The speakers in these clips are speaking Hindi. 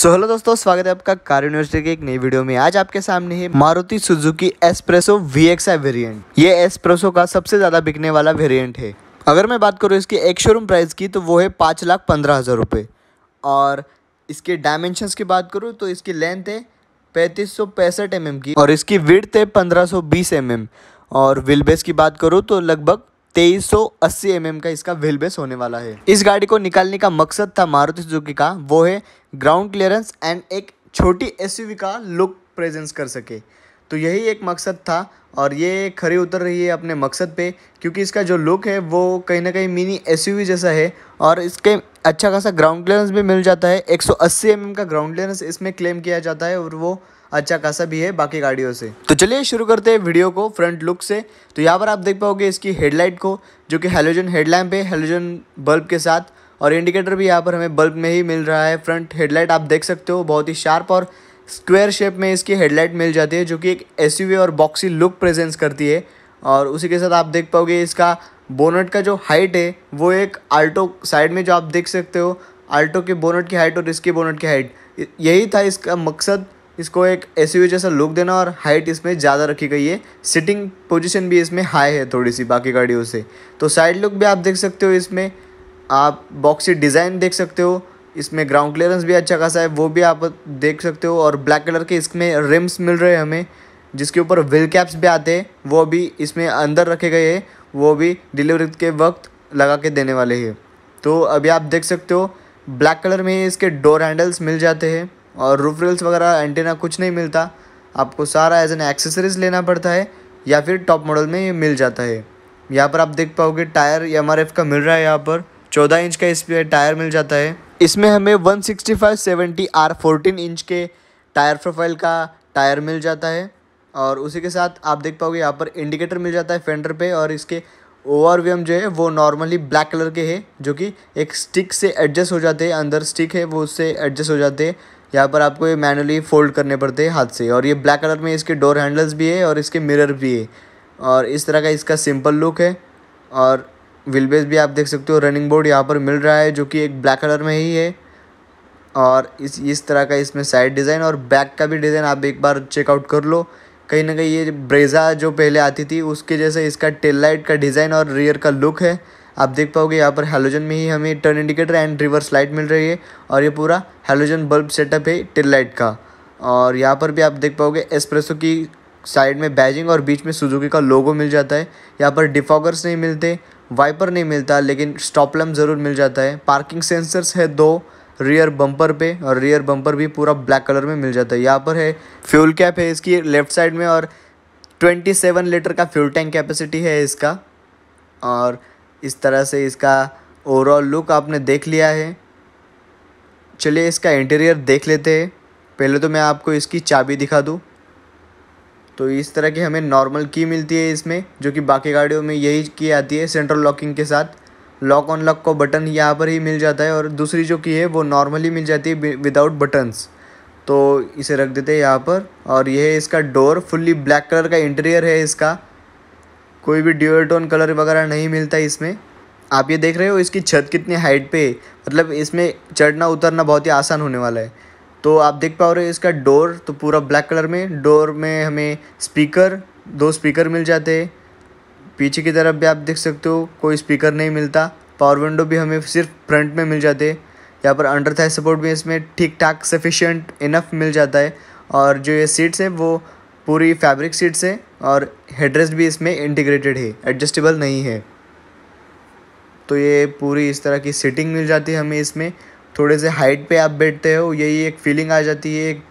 सो हेलो दोस्तों स्वागत है आपका कार यूनिवर्सिटी के एक नई वीडियो में आज आपके सामने है Maruti Suzuki espresso V variant ये एस्प्रेसो का सबसे ज़्यादा बिकने वाला वेरिएंट है अगर मैं बात करूँ इसके एक शोरूम प्राइस की तो वो है पाँच लाख पंद्रह हज़ार रुपये और इसके डायमेंशंस की बात करूँ तो इसकी लेंथ है पैंतीस सौ पैंसठ एम की और इसकी विड्थ है पंद्रह सौ बीस एम और व्हील बेस की बात करूँ तो लगभग तेईस सौ अस्सी एम का इसका व्हील बेस होने वाला है इस गाड़ी को निकालने का मकसद था मारुति सुजुकी का वो है ग्राउंड क्लियरेंस एंड एक छोटी एस का लुक प्रेजेंस कर सके तो यही एक मकसद था और ये खरी उतर रही है अपने मकसद पे क्योंकि इसका जो लुक है वो कहीं ना कहीं मिनी एसयूवी जैसा है और इसके अच्छा खासा ग्राउंड क्लियरेंस भी मिल जाता है 180 सौ mm का ग्राउंड क्लियरेंस इसमें क्लेम किया जाता है और वो अच्छा खासा भी है बाकी गाड़ियों से तो चलिए शुरू करते हैं वीडियो को फ्रंट लुक से तो यहाँ पर आप देख पाओगे इसकी हेडलाइट को जो कि हेलोजन हेडलैम्प है हेलोजन बल्ब के साथ और इंडिकेटर भी यहाँ पर हमें बल्ब में ही मिल रहा है फ्रंट हेडलाइट आप देख सकते हो बहुत ही शार्प और स्क्वेयर शेप में इसकी हेडलाइट मिल जाती है जो कि एक एस और बॉक्सी लुक प्रेजेंस करती है और उसी के साथ आप देख पाओगे इसका बोनट का जो हाइट है वो एक आल्टो साइड में जो आप देख सकते हो आल्टो के बोनट की हाइट और इसके बोनट की हाइट यही था इसका मकसद इसको एक एस जैसा लुक देना और हाइट इसमें ज़्यादा रखी गई है सिटिंग पोजीशन भी इसमें हाई है थोड़ी सी बाकी गाड़ियों से तो साइड लुक भी आप देख सकते हो इसमें आप बॉक्सी डिज़ाइन देख सकते हो इसमें ग्राउंड क्लियरेंस भी अच्छा खासा है वो भी आप देख सकते हो और ब्लैक कलर के इसमें रिम्स मिल रहे हैं हमें जिसके ऊपर व्हील कैप्स भी आते हैं वो भी इसमें अंदर रखे गए हैं वो भी डिलीवरी के वक्त लगा के देने वाले हैं तो अभी आप देख सकते हो ब्लैक कलर में इसके डोर हैंडल्स मिल जाते हैं और रूफ रेल्स वगैरह एंटीना कुछ नहीं मिलता आपको सारा एज एन एक्सेसरीज लेना पड़ता है या फिर टॉप मॉडल में ये मिल जाता है यहाँ पर आप देख पाओगे टायर एम का मिल रहा है यहाँ पर चौदह इंच का इस टायर मिल जाता है इसमें हमें one sixty five seventy R fourteen inch के टायर प्रोफाइल का टायर मिल जाता है और उसी के साथ आप देख पाओगे यहाँ पर इंडिकेटर मिल जाता है फेंडर पे और इसके ओवर व्यम जो है वो नॉर्मली ब्लैक कलर के है जो कि एक स्टिक से एडजस्ट हो जाते हैं अंदर स्टिक है वो उससे एडजस्ट हो जाते हैं यहाँ पर आपको ये मैनुअली फोल्ड करने पड़ते हैं हाथ से और ये ब्लैक कलर में इसके डोर हैंडल्स भी है और इसके मिरर भी है और इस तरह का इसका सिंपल लुक है और व्हील बेस भी आप देख सकते हो रनिंग बोर्ड यहाँ पर मिल रहा है जो कि एक ब्लैक कलर में ही है और इस इस तरह का इसमें साइड डिज़ाइन और बैक का भी डिज़ाइन आप एक बार चेकआउट कर लो कहीं ना कहीं ये ब्रेज़ा जो पहले आती थी उसके जैसे इसका टेल लाइट का डिज़ाइन और रियर का लुक है आप देख पाओगे यहाँ पर हेलोजन में ही हमें turn indicator and reverse light मिल रही है और ये पूरा हेलोजन बल्ब सेटअप है टिल लाइट का और यहाँ पर भी आप देख पाओगे एस्प्रेसो की साइड में बैजिंग और बीच में सुजुकी का लोगो मिल जाता है यहाँ पर डिफॉगर्स नहीं मिलते वाइपर नहीं मिलता लेकिन स्टॉपलम ज़रूर मिल जाता है पार्किंग सेंसर्स है दो रियर बम्पर पे और रियर बम्पर भी पूरा ब्लैक कलर में मिल जाता है यहाँ पर है फ्यूल कैप है इसकी लेफ्ट साइड में और 27 लीटर का फ्यूल टैंक कैपेसिटी है इसका और इस तरह से इसका ओवरऑल लुक आपने देख लिया है चलिए इसका इंटीरियर देख लेते हैं पहले तो मैं आपको इसकी चाबी दिखा दूँ तो इस तरह की हमें नॉर्मल की मिलती है इसमें जो कि बाकी गाड़ियों में यही की आती है सेंट्रल लॉकिंग के साथ लॉक ऑन लॉक को बटन यहाँ पर ही मिल जाता है और दूसरी जो की है वो नॉर्मली मिल जाती है विदाउट बटन्स तो इसे रख देते हैं यहाँ पर और यह है इसका डोर फुल्ली ब्लैक कलर का इंटीरियर है इसका कोई भी ड्यूएटोन कलर वगैरह नहीं मिलता इसमें आप ये देख रहे हो इसकी छत कितनी हाइट पे मतलब इसमें चढ़ना उतरना बहुत ही आसान होने वाला है तो आप देख पा रहे हो इसका डोर तो पूरा ब्लैक कलर में डोर में हमें स्पीकर दो स्पीकर मिल जाते हैं पीछे की तरफ भी आप देख सकते हो कोई स्पीकर नहीं मिलता पावर विंडो भी हमें सिर्फ फ्रंट में मिल जाते हैं यहाँ पर अंडर थाई सपोर्ट भी इसमें ठीक ठाक सफिशेंट इनफ मिल जाता है और जो ये सीट्स हैं वो पूरी फैब्रिक सीट से और हेडरेस्ट भी इसमें इंटीग्रेटेड है एडजस्टेबल नहीं है तो ये पूरी इस तरह की सीटिंग मिल जाती है हमें इसमें थोड़े से हाइट पे आप बैठते हो यही एक फीलिंग आ जाती है एक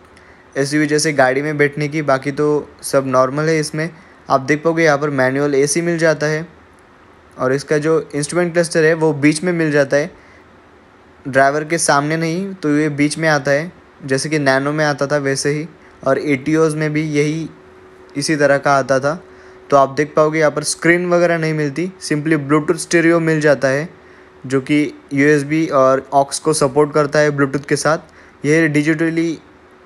एस जैसे गाड़ी में बैठने की बाकी तो सब नॉर्मल है इसमें आप देख पाओगे यहाँ पर मैनुअल ए मिल जाता है और इसका जो इंस्ट्रूमेंट क्लस्टर है वो बीच में मिल जाता है ड्राइवर के सामने नहीं तो ये बीच में आता है जैसे कि नैनो में आता था वैसे ही और ए में भी यही इसी तरह का आता था तो आप देख पाओगे यहाँ पर स्क्रीन वगैरह नहीं मिलती सिंपली ब्लूटूथ स्टेरियो मिल जाता है जो कि यू और ऑक्स को सपोर्ट करता है ब्लूटूथ के साथ यह डिजिटली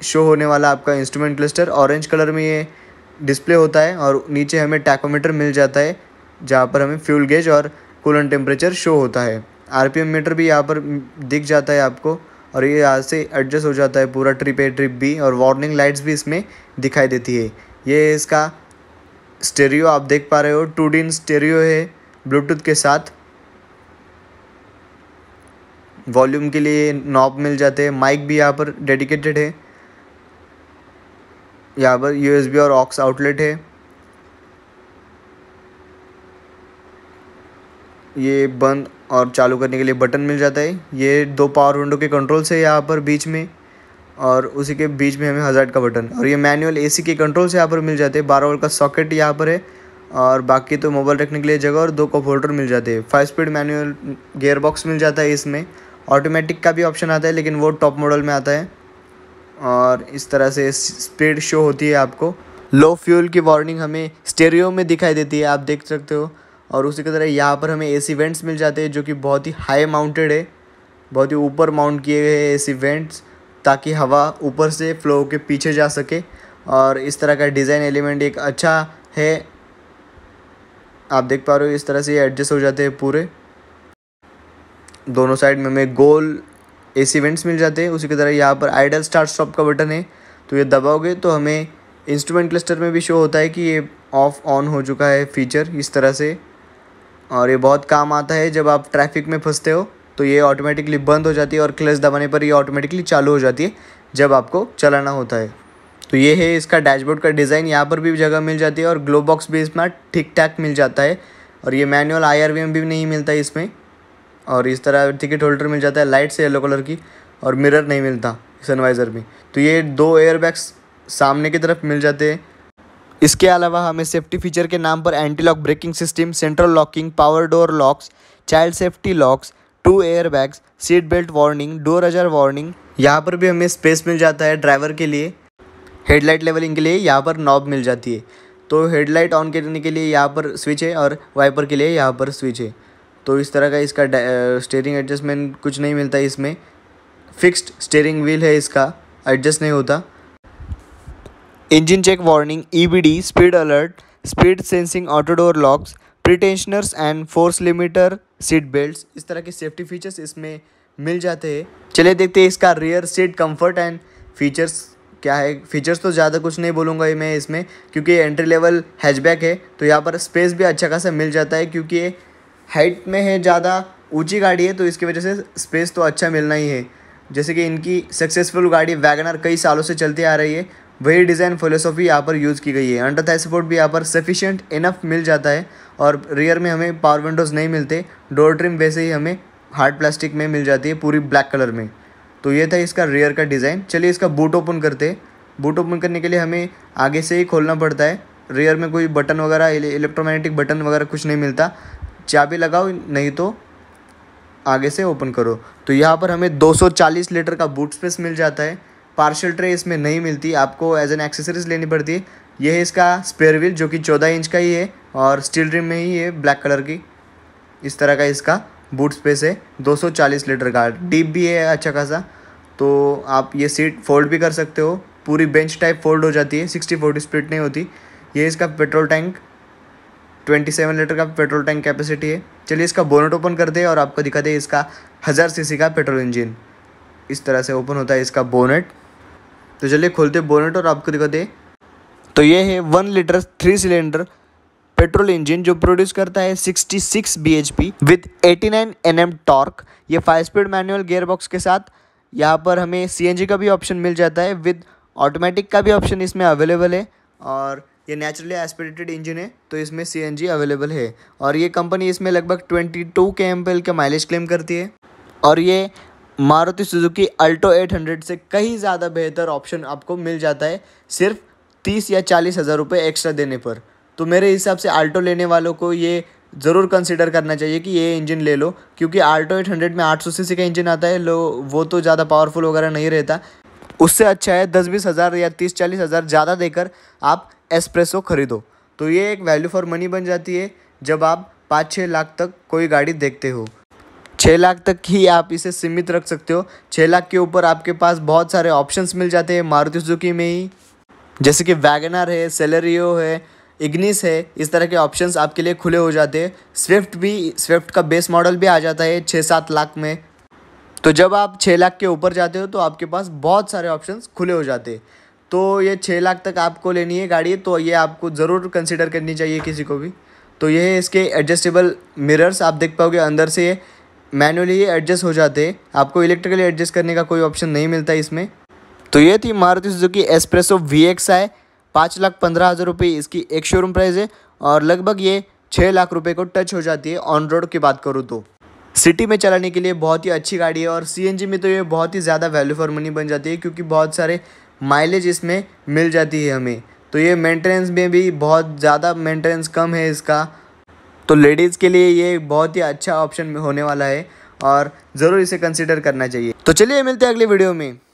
शो होने वाला आपका इंस्ट्रूमेंट क्लस्टर ऑरेंज कलर में ये डिस्प्ले होता है और नीचे हमें टैकोमीटर मिल जाता है जहाँ पर हमें फ्यूल गेज और कूलन टेम्परेचर शो होता है आरपीएम मीटर भी यहाँ पर दिख जाता है आपको और ये यहाँ से एडजस्ट हो जाता है पूरा ट्रिप ए ट्रिप बी और वार्निंग लाइट्स भी इसमें दिखाई देती है ये इसका स्टेरियो आप देख पा रहे हो टू डिन स्टेरियो है ब्लूटूथ के साथ वॉल्यूम के लिए नॉब मिल जाते हैं माइक भी यहाँ पर डेडिकेटेड है यहाँ पर यूएसबी और ऑक्स आउटलेट है ये बंद और चालू करने के लिए बटन मिल जाता है ये दो पावर विंडो के कंट्रोल से यहाँ पर बीच में और उसी के बीच में हमें हज़ार का बटन और ये मैनुअल एसी के कंट्रोल से यहाँ पर मिल जाते हैं बारह वोल्ट का सॉकेट यहाँ पर है और बाकी तो मोबाइल रखने के लिए जगह और दो कप होल्डर मिल जाते हैं five speed manual gear box मिल जाता है इसमें ऑटोमेटिक का भी ऑप्शन आता है लेकिन वो टॉप मॉडल में आता है और इस तरह से स्पीड शो होती है आपको लो फ्यूल की वार्निंग हमें स्टेरियो में दिखाई देती है आप देख सकते हो और उसी की तरह यहाँ पर हमें एसी वेंट्स मिल जाते हैं जो कि बहुत ही हाई माउंटेड है बहुत ही ऊपर माउंट किए गए हैं एसी वेंट्स ताकि हवा ऊपर से फ्लो के पीछे जा सके और इस तरह का डिज़ाइन एलिमेंट एक अच्छा है आप देख पा रहे हो इस तरह से ये एडजस्ट हो जाते हैं पूरे दोनों साइड में हमें गोल एसी वेंट्स मिल जाते हैं उसी की तरह यहाँ पर आइडल स्टार्ट स्टॉप का बटन है तो ये दबाओगे तो हमें इंस्ट्रूमेंट क्लस्टर में भी शो होता है कि ये ऑफ़ ऑन हो चुका है फीचर इस तरह से और ये बहुत काम आता है जब आप ट्रैफिक में फंसते हो तो ये ऑटोमेटिकली बंद हो जाती है और क्लच दबाने पर ये ऑटोमेटिकली चालू हो जाती है जब आपको चलाना होता है तो ये है इसका डैशबोर्ड का डिज़ाइन यहाँ पर भी जगह मिल जाती है और ग्लो बॉक्स भी इसमें ठीक ठाक मिल जाता है और ये मैनुअल आई भी नहीं मिलता है इसमें और इस तरह टिकट होल्डर मिल जाता है लाइट से येलो कलर की और मिरर नहीं मिलता सनवाइज़र में तो ये दो एयरबैग्स सामने की तरफ मिल जाते हैं इसके अलावा हमें सेफ्टी फीचर के नाम पर anti lock braking system central locking power door locks child safety locks two air bags seat belt warning door ajar warning यहाँ पर भी हमें स्पेस मिल जाता है ड्राइवर के लिए हेडलाइट लेवलिंग के लिए यहाँ पर नॉब मिल जाती है तो हेडलाइट ऑन करने के लिए यहाँ पर स्विच है और वाइपर के लिए यहाँ पर स्विच है तो इस तरह का इसका स्टेयरिंग एडजस्टमेंट कुछ नहीं मिलता है इसमें फिक्स्ड स्टेयरिंग व्हील है इसका एडजस्ट नहीं होता engine check warning EBD speed alert speed sensing auto door locks pretensioners and force limiter seat belt इस तरह के सेफ्टी फीचर्स इसमें मिल जाते हैं चलिए देखते हैं इसका rear seat comfort and features क्या है फीचर्स तो ज़्यादा कुछ नहीं बोलूँगा मैं इसमें क्योंकि एंट्री लेवल हैचबैक है तो यहाँ पर स्पेस भी अच्छा खासा मिल जाता है क्योंकि ये हाइट में है ज़्यादा ऊंची गाड़ी है तो इसकी वजह से स्पेस तो अच्छा मिलना ही है जैसे कि इनकी सक्सेसफुल गाड़ी वैगनर कई सालों से चलती आ रही है वही डिज़ाइन फिलोसॉफी यहाँ पर यूज़ की गई है अंडर थाई सपोर्ट भी यहाँ पर सफिशियंट इनफ मिल जाता है और रियर में हमें पावर विंडोज़ नहीं मिलते डोर ट्रिम वैसे ही हमें हार्ड प्लास्टिक में मिल जाती है पूरी ब्लैक कलर में तो ये था इसका रियर का डिज़ाइन चलिए इसका बूट ओपन करते बूट ओपन करने के लिए हमें आगे से ही खोलना पड़ता है रियर में कोई बटन वगैरह इलेक्ट्रोमैग्नेटिक बटन वगैरह कुछ नहीं मिलता चाबी लगाओ नहीं तो आगे से ओपन करो तो यहाँ पर हमें 240 लीटर का बूट स्पेस मिल जाता है पार्शल ट्रे इसमें नहीं मिलती आपको एज एन एक्सेसरीज लेनी पड़ती है यह है इसका स्पेयर व्हील जो कि चौदह इंच का ही है और स्टील रिम में ही है ब्लैक कलर की इस तरह का इसका बूट स्पेस है 240 लीटर का डीप भी है अच्छा खासा तो आप ये सीट फोल्ड भी कर सकते हो पूरी बेंच टाइप फोल्ड हो जाती है सिक्सटी फोर्टी स्प्लिट नहीं होती ये इसका petrol tank twenty seven litre का पेट्रोल टैंक कैपेसिटी है चलिए इसका बोनट ओपन कर दे और आपको दिखा दे इसका हज़ार सीसी का पेट्रोल इंजन इस तरह से ओपन होता है इसका बोनट तो चलिए खोलते बोनेट और आपको दिखाते तो ये है one litre three cylinder petrol engine जो प्रोड्यूस करता है 66 H P with eighty torque ये five speed manual gear box के साथ यहाँ पर हमें सी का भी ऑप्शन मिल जाता है विद ऑटोमेटिक का भी ऑप्शन इसमें अवेलेबल है और ये नेचुरली एस्पिरेटेड इंजन है तो इसमें सी अवेलेबल है और ये कंपनी इसमें लगभग ट्वेंटी टू के एम के माइलेज क्लेम करती है और ये मारुति सुजुकी अल्टो 800 से कहीं ज़्यादा बेहतर ऑप्शन आपको मिल जाता है सिर्फ तीस या चालीस हज़ार रुपये एक्स्ट्रा देने पर तो मेरे हिसाब से आल्टो लेने वालों को ये ज़रूर कंसिडर करना चाहिए कि ये इंजन ले लो क्योंकि आल्टो एट हंड्रेड में आठ सौ सी का इंजन आता है लो वो तो ज़्यादा पावरफुल वगैरह नहीं रहता उससे अच्छा है दस बीस हज़ार या तीस चालीस हज़ार ज़्यादा देकर आप एस्प्रेसो खरीदो तो ये एक वैल्यू फॉर मनी बन जाती है जब आप पाँच छः लाख तक कोई गाड़ी देखते हो छः लाख तक ही आप इसे सीमित रख सकते हो छः लाख के ऊपर आपके पास बहुत सारे ऑप्शंस मिल जाते हैं मारुति सुजुकी में ही जैसे कि वैगनर है सेलरियो है इग्निस है इस तरह के ऑप्शंस आपके लिए खुले हो जाते हैं स्विफ्ट भी स्विफ्ट का बेस मॉडल भी आ जाता है छः सात लाख में तो जब आप छः लाख के ऊपर जाते हो तो आपके पास बहुत सारे ऑप्शन खुले हो जाते हैं तो ये छः लाख तक आपको लेनी है गाड़ी तो ये आपको ज़रूर कंसिडर करनी चाहिए किसी को भी तो ये है इसके एडजस्टेबल मिरर्स आप देख पाओगे अंदर से ये मैनुअली ही एडजस्ट हो जाते आपको इलेक्ट्रिकली एडजस्ट करने का कोई ऑप्शन नहीं मिलता इसमें तो ये थी Maruti Suzuki espresso V X आए पाँच लाख पंद्रह हज़ार रुपये इसकी एक शोरूम प्राइस है और लगभग ये छः लाख रुपये को टच हो जाती है ऑन रोड की बात करूँ तो सिटी में चलाने के लिए बहुत ही अच्छी गाड़ी है और सी में तो ये बहुत ही ज़्यादा वैल्यू फॉर मनी बन जाती है क्योंकि बहुत सारे माइलेज इसमें मिल जाती है हमें तो ये मेंटेनेंस में भी बहुत ज़्यादा मेंटेनेंस कम है इसका तो लेडीज़ के लिए ये बहुत ही अच्छा ऑप्शन होने वाला है और ज़रूर इसे कंसिडर करना चाहिए तो चलिए मिलते हैं अगले वीडियो में